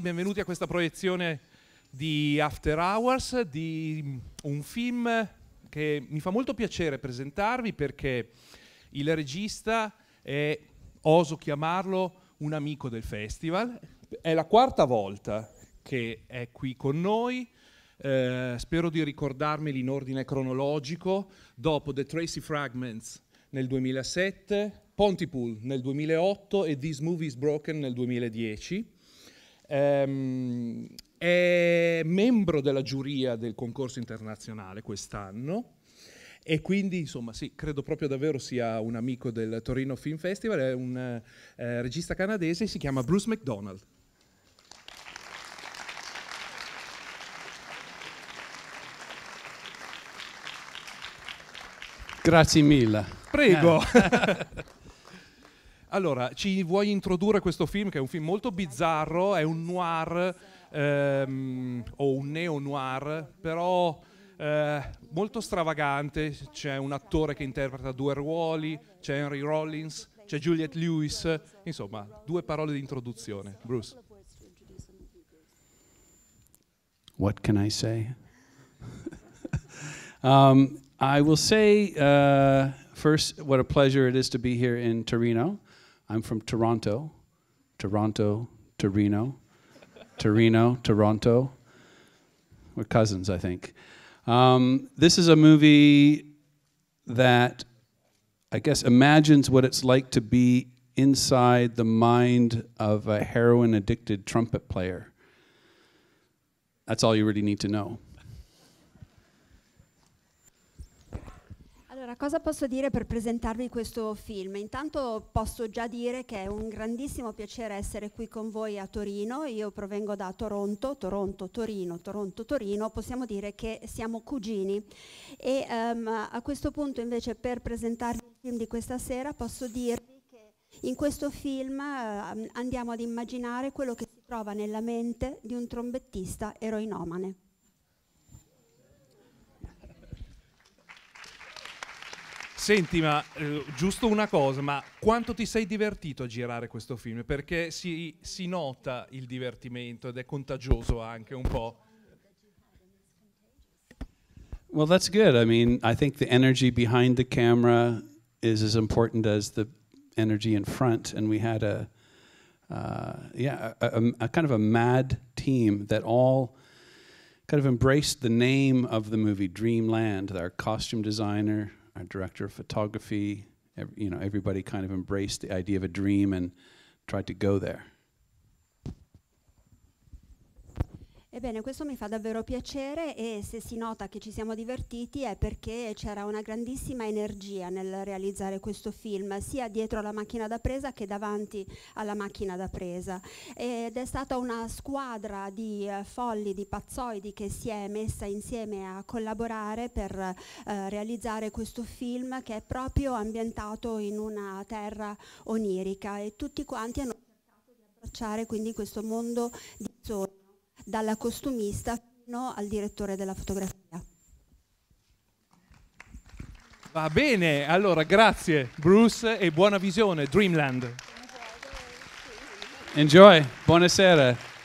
Benvenuti a questa proiezione di After Hours, di mm, un film che mi fa molto piacere presentarvi perché il regista è, oso chiamarlo, un amico del festival. È la quarta volta che è qui con noi. Eh, spero di ricordarmeli in ordine cronologico, dopo The Tracy Fragments nel 2007, Pontypool nel 2008 e This Movie is Broken nel 2010. Ehm, è membro della giuria del concorso internazionale quest'anno e quindi insomma sì, credo proprio davvero sia un amico del Torino Film Festival, è un eh, regista canadese, si chiama Bruce McDonald. Grazie mille. Prego. Eh. Allora, ci vuoi introdurre questo film che è un film molto bizzarro, è un noir ehm, o un neo-noir, però eh, molto stravagante, c'è un attore che interpreta due ruoli, c'è Henry Rollins, c'è Juliette Lewis, insomma, due parole di introduzione. Bruce. What can I say? um, I will say uh, first what a pleasure it is to be here in Torino. I'm from Toronto, Toronto, Torino, Torino, Toronto. We're cousins, I think. Um, this is a movie that I guess imagines what it's like to be inside the mind of a heroin addicted trumpet player. That's all you really need to know. Allora, cosa posso dire per presentarvi questo film? Intanto posso già dire che è un grandissimo piacere essere qui con voi a Torino, io provengo da Toronto, Toronto, Torino, Toronto, Torino, possiamo dire che siamo cugini e um, a questo punto invece per presentarvi il film di questa sera posso dirvi che in questo film eh, andiamo ad immaginare quello che si trova nella mente di un trombettista eroinomane. Senti, ma eh, giusto una cosa, ma quanto ti sei divertito a girare questo film? Perché si, si nota il divertimento ed è contagioso anche un po'. Well, that's good. I mean, I think the energy behind the camera is as important as the energy in front, and we had a uh, yeah, a, a, a, kind of a mad team that all kind of embraced the name of the movie Dreamland. Our costume designer our director of photography, every, you know, everybody kind of embraced the idea of a dream and tried to go there. Ebbene, questo mi fa davvero piacere e se si nota che ci siamo divertiti è perché c'era una grandissima energia nel realizzare questo film, sia dietro alla macchina da presa che davanti alla macchina da presa. Ed è stata una squadra di eh, folli, di pazzoidi che si è messa insieme a collaborare per eh, realizzare questo film che è proprio ambientato in una terra onirica e tutti quanti hanno cercato di abbracciare quindi questo mondo di dalla costumista fino al direttore della fotografia. Va bene, allora grazie Bruce e buona visione, Dreamland. Enjoy, buonasera.